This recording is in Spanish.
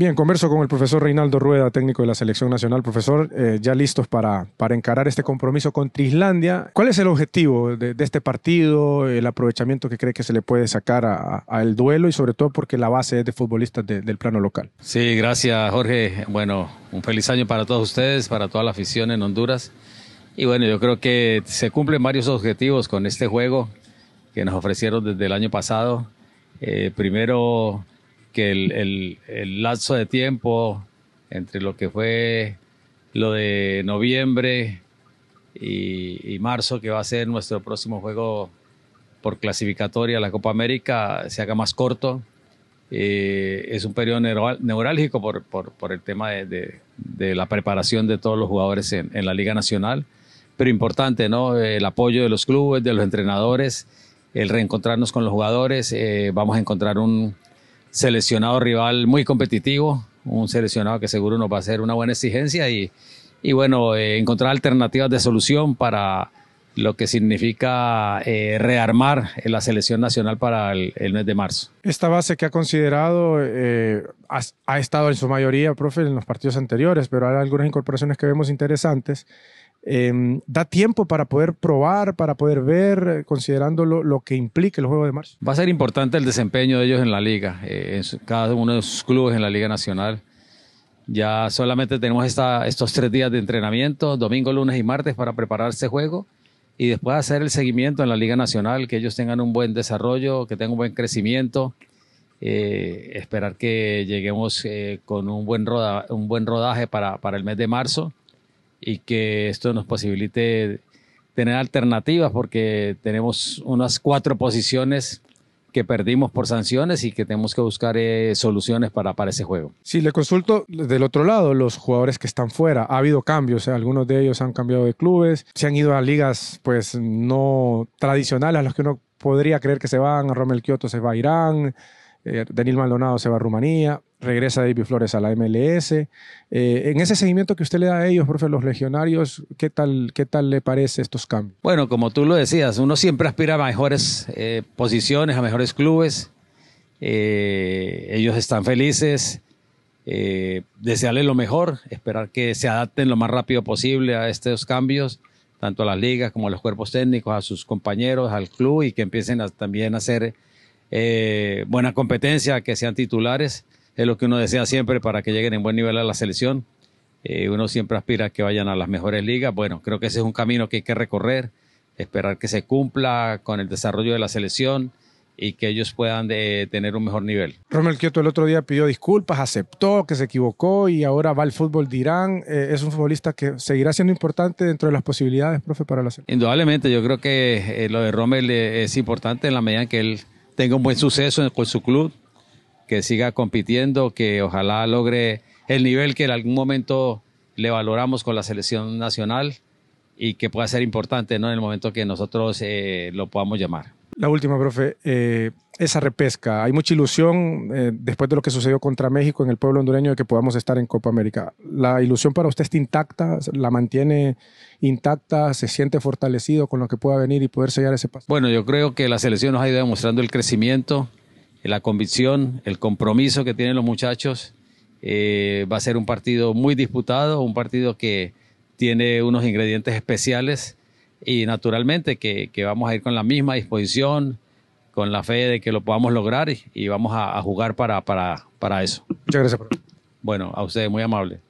Bien, converso con el profesor Reinaldo Rueda, técnico de la Selección Nacional. Profesor, eh, ya listos para, para encarar este compromiso con Trislandia. ¿Cuál es el objetivo de, este partido, el aprovechamiento que cree que se le puede sacar al duelo y sobre todo porque la base es de futbolistas del plano local? Sí, gracias Jorge. Bueno, un feliz año para todos ustedes, para toda la afición en Honduras. Y bueno, yo creo que se cumplen varios objetivos con este juego que nos ofrecieron desde el año pasado. Eh, primero, que el, el, lapso de tiempo entre lo que fue lo de noviembre y, marzo, que va a ser nuestro próximo juego por clasificatoria a la Copa América, se haga más corto. Eh, es un periodo neurálgico por, por, el tema de, la preparación de todos los jugadores en, la Liga Nacional, pero importante, ¿no? Eh, el apoyo de los clubes, de los entrenadores, el reencontrarnos con los jugadores. Eh, vamos a encontrar un, seleccionado rival muy competitivo, un seleccionado que seguro nos va a hacer una buena exigencia y, y bueno, eh, encontrar alternativas de solución para lo que significa eh, rearmar la selección nacional para el, mes de marzo. Esta base que ha considerado eh, ha, ha, estado en su mayoría, profe, en los partidos anteriores, pero hay algunas incorporaciones que vemos interesantes. Em, da tiempo para poder probar, para poder ver, eh, considerando lo, que implica el juego de marzo. Va a ser importante el desempeño de ellos en la liga, eh, en cada uno de sus clubes en la Liga Nacional. Ya solamente tenemos esta, estos tres días de entrenamiento, domingo, lunes y martes, para preparar ese juego y después hacer el seguimiento en la Liga Nacional, que ellos tengan un buen desarrollo, que tengan un buen crecimiento, eh, esperar que lleguemos con un buen, un buen rodaje para, para, el mes de marzo y que esto nos posibilite tener alternativas porque tenemos unas cuatro posiciones que perdimos por sanciones y que tenemos que buscar eh, soluciones para, ese juego. Sí, le consulto del otro lado, los jugadores que están fuera, ha habido cambios, eh, algunos de ellos han cambiado de clubes, se han ido a ligas pues no tradicionales a las que uno podría creer que se van, a Romel Kioto se va a Irán, a eh, Daniel Maldonado se va a Rumanía, regresa David Flores a la MLS. Eh, en ese seguimiento que usted le da a ellos, profe, los legionarios, ¿qué tal, qué tal le parece estos cambios? Bueno, como tú lo decías, uno siempre aspira a mejores eh, posiciones, a mejores clubes. Eh, ellos están felices. desearles lo mejor, esperar que se adapten lo más rápido posible a estos cambios, tanto a las ligas como a los cuerpos técnicos, a sus compañeros, al club y que empiecen a, también a hacer buena competencia, que sean titulares es lo que uno desea siempre para que lleguen en buen nivel a la selección. Eh, uno siempre aspira a que vayan a las mejores ligas. Bueno, creo que ese es un camino que hay que recorrer, esperar que se cumpla con el desarrollo de la selección y que ellos puedan eh, tener un mejor nivel. Romel Quieto el otro día pidió disculpas, aceptó que se equivocó y ahora va al fútbol de Irán. Eh, es un futbolista que seguirá siendo importante dentro de las posibilidades, profe, para la selección. Indudablemente, yo creo que lo de Rommel es importante en la medida en que él tenga un buen suceso con su club que siga compitiendo, que ojalá logre el nivel que en algún momento le valoramos con la selección nacional y que pueda ser importante ¿no? en el momento que nosotros eh, lo podamos llamar. La última, profe, eh, esa repesca. Hay mucha ilusión eh, después de lo que sucedió contra México en el pueblo hondureño de que podamos estar en Copa América. ¿La ilusión para usted está intacta? ¿La mantiene intacta? ¿Se siente fortalecido con lo que pueda venir y poder sellar ese paso? Bueno, yo creo que la selección nos ha ido demostrando el crecimiento, la convicción, el compromiso que tienen los muchachos. Eh, va a ser un partido muy disputado, un partido que tiene unos ingredientes especiales y naturalmente que, vamos a ir con la misma disposición, con la fe de que lo podamos lograr y, vamos a, jugar para, para, para eso. Muchas gracias. Bueno, a ustedes, muy amable.